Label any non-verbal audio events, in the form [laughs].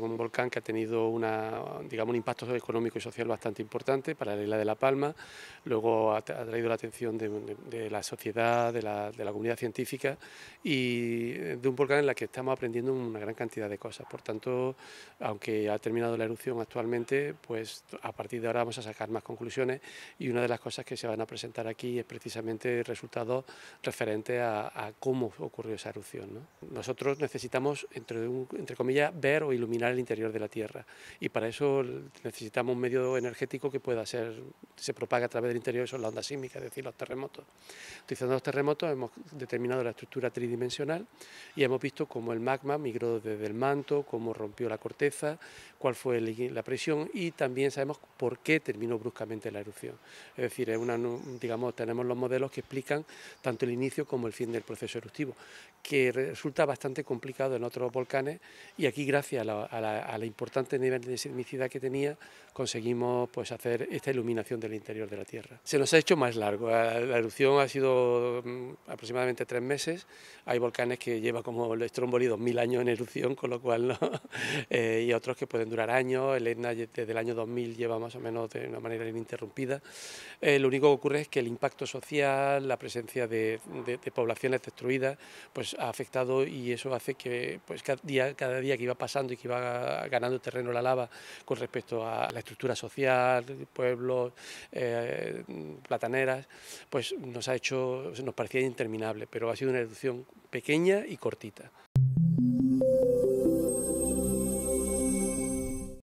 un volcán que ha tenido una, digamos, un impacto económico y social bastante importante para la isla de La Palma. Luego ha, traído la atención de, la sociedad, de la, comunidad científica y de un volcán en el que estamos aprendiendo una gran cantidad de cosas. Por tanto, aunque ha terminado la erupción actualmente, pues a partir de ahora vamos a sacar más conclusiones y una de las cosas que se van a presentar aquí es precisamente resultados referentes a, a cómo ocurrió esa erupción. ¿no? Nosotros necesitamos, entre, entre comillas, ver o iluminar el interior de la Tierra. Y para eso necesitamos un medio energético que pueda ser, se propaga a través del interior, eso es la onda sísmica, es decir, los terremotos. Utilizando los terremotos hemos determinado la estructura tridimensional y hemos visto cómo el magma migró desde el manto, cómo rompió la corteza, cuál fue la presión y también sabemos por qué terminó bruscamente la erupción. Es decir, digamos, tenemos los modelos que explican tanto el inicio como el fin del proceso eruptivo, que resulta bastante complicado en otros volcanes y aquí gracias a la a, la, importante nivel de sismicidad que tenía, conseguimos pues, hacer esta iluminación del interior de la Tierra. Se nos ha hecho más largo, la erupción ha sido mm, aproximadamente tres meses, hay volcanes que lleva como el Stromboli dos mil años en erupción, con lo cual [laughs] eh, y otros que pueden durar años, el Etna desde el año 2000 lleva más o menos de una manera ininterrumpida. Eh, lo único que ocurre es que el impacto social, la presencia de, poblaciones destruidas, pues ha afectado y eso hace que pues, cada día, cada día que iba pasando iba ganando terreno la lava con respecto a la estructura social, pueblos, eh, plataneras, pues nos ha hecho, nos parecía interminable, pero ha sido una reducción pequeña y cortita.